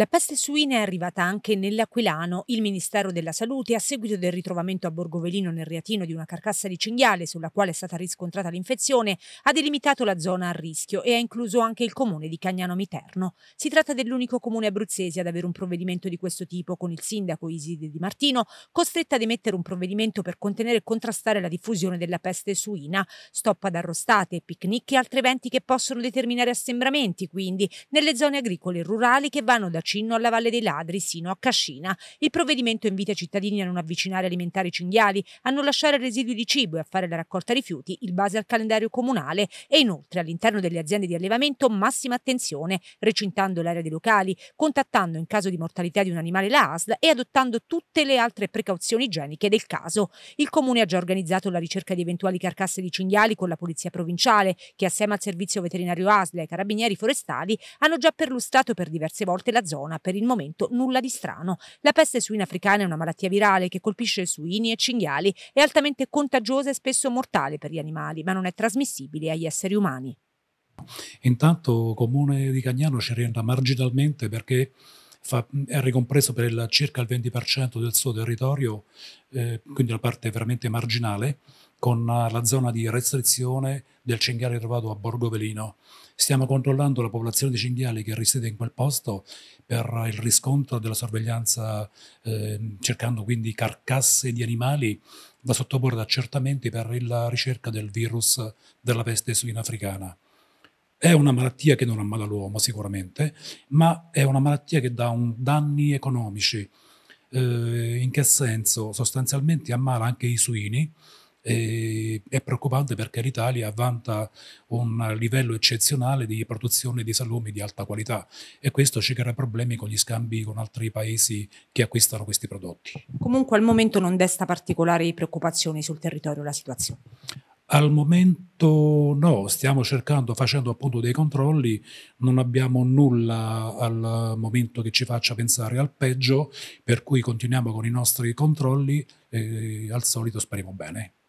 La peste suina è arrivata anche nell'Aquilano. Il Ministero della Salute, a seguito del ritrovamento a Borgovelino nel Riatino di una carcassa di cinghiale sulla quale è stata riscontrata l'infezione, ha delimitato la zona a rischio e ha incluso anche il comune di Cagnano Miterno. Si tratta dell'unico comune abruzzese ad avere un provvedimento di questo tipo, con il sindaco Iside Di Martino costretta ad emettere un provvedimento per contenere e contrastare la diffusione della peste suina. Stop ad arrostate, picnic e altri eventi che possono determinare assembramenti, quindi, nelle zone agricole e rurali che vanno da bacino alla Valle dei Ladri sino a Cascina. Il provvedimento invita i cittadini a non avvicinare alimentari cinghiali, a non lasciare residui di cibo e a fare la raccolta rifiuti in base al calendario comunale e inoltre all'interno delle aziende di allevamento massima attenzione, recintando l'area dei locali, contattando in caso di mortalità di un animale la ASL e adottando tutte le altre precauzioni igieniche del caso. Il comune ha già organizzato la ricerca di eventuali carcasse di cinghiali con la polizia provinciale, che assieme al servizio veterinario ASL e ai carabinieri forestali hanno già perlustrato per diverse volte la zona zona. Per il momento nulla di strano. La peste suina africana è una malattia virale che colpisce suini e cinghiali, è altamente contagiosa e spesso mortale per gli animali, ma non è trasmissibile agli esseri umani. Intanto il comune di Cagnano ci rientra marginalmente perché fa, è ricompreso per il, circa il 20% del suo territorio, eh, quindi la parte veramente marginale, con eh, la zona di restrizione del cinghiale trovato a Borgo Velino. Stiamo controllando la popolazione di cinghiali che risiede in quel posto per il riscontro della sorveglianza, eh, cercando quindi carcasse di animali da sottoporre ad accertamenti per la ricerca del virus della peste suina africana. È una malattia che non ammala l'uomo sicuramente, ma è una malattia che dà un, danni economici. Eh, in che senso? Sostanzialmente ammala anche i suini. E, è preoccupante perché l'Italia vanta un livello eccezionale di produzione di salumi di alta qualità e questo ci crea problemi con gli scambi con altri paesi che acquistano questi prodotti. Comunque al momento non desta particolari preoccupazioni sul territorio la situazione. Al momento no, stiamo cercando, facendo appunto dei controlli, non abbiamo nulla al momento che ci faccia pensare al peggio, per cui continuiamo con i nostri controlli e eh, al solito speriamo bene.